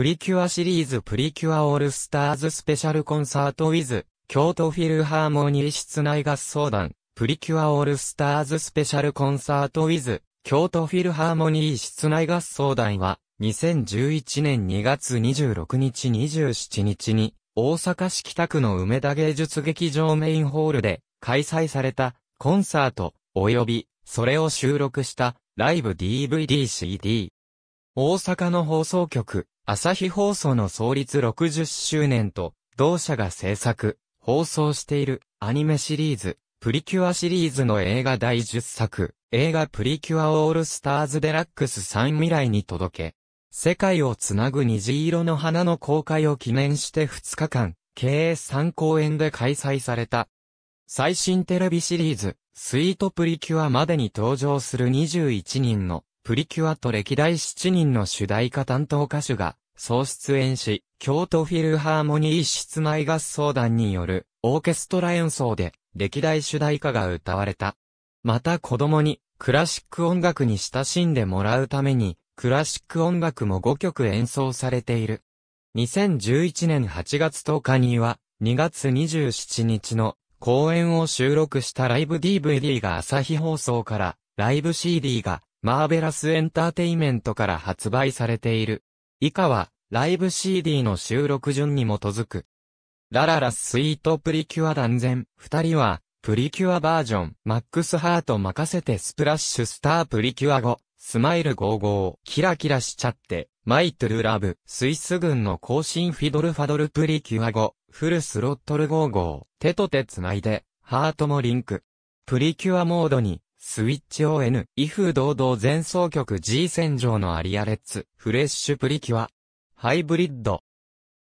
プリキュアシリーズプリキュアオールスターズスペシャルコンサートウィズ、京都フィルハーモニー室内合奏団、プリキュアオールスターズスペシャルコンサートウィズ、京都フィルハーモニー室内合奏団は、2011年2月26日27日に、大阪市北区の梅田芸術劇場メインホールで開催されたコンサート及びそれを収録したライブ DVD CD。大阪の放送局朝日放送の創立60周年と、同社が制作、放送しているアニメシリーズ、プリキュアシリーズの映画第10作、映画プリキュアオールスターズデラックス3未来に届け、世界をつなぐ虹色の花の公開を記念して2日間、計3公演で開催された。最新テレビシリーズ、スイートプリキュアまでに登場する21人のプリキュアと歴代7人の主題歌担当歌手が、総出演し、京都フィルハーモニー室内合奏団による、オーケストラ演奏で、歴代主題歌が歌われた。また子供に、クラシック音楽に親しんでもらうために、クラシック音楽も5曲演奏されている。2011年8月10日には、2月27日の公演を収録したライブ DVD が朝日放送から、ライブ CD がマーベラスエンターテイメントから発売されている。以下は、ライブ CD の収録順に基づく。ラララスイートプリキュア断然、二人は、プリキュアバージョン、マックスハート任せてスプラッシュスタープリキュア後、スマイル55、キラキラしちゃって、マイトゥルラブ、スイス軍の更新フィドルファドルプリキュア後、フルスロットル55、手と手繋いで、ハートもリンク。プリキュアモードに、スイッチ ON、イフ堂々前奏曲 G 戦場のアリアレッツ、フレッシュプリキュア、ハイブリッド。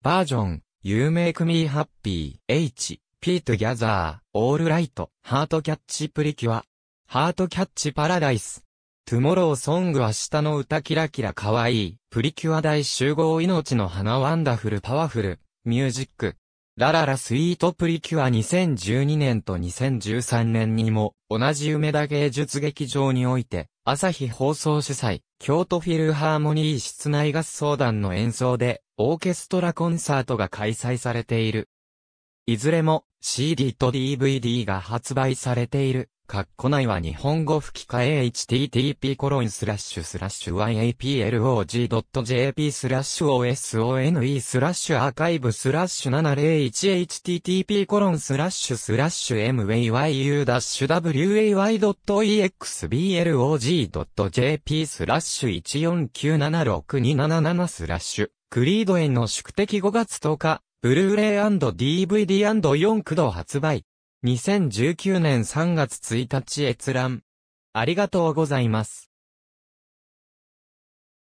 バージョン、有名組ハッピー、h a p トギ H, P ー、オールライト、ハートキャッチプリキュア、ハートキャッチパラダイス。トゥモローソング明日の歌キラキラ可愛い、プリキュア大集合命の花ワンダフルパワフル、ミュージック。ラララスイートプリキュア2012年と2013年にも、同じ梅田芸術劇場において、朝日放送主催、京都フィルハーモニー室内合奏団の演奏で、オーケストラコンサートが開催されている。いずれも、CD と DVD が発売されている。かっ内ないは日本語吹き替え http コロンスラッシュスラッシュ yaplog.jp スラッシュ osone スラッシュアーカイブスラッシュ 701http コロンスラッシュスラッシュ mayu-way.exblog.jp スラッシュ1 4 9 7 6 2 7 7スラッシュクリードへの宿敵5月10日ブルーレイ &DVD&4 駆動発売 2019年3月1日閲覧。ありがとうございます。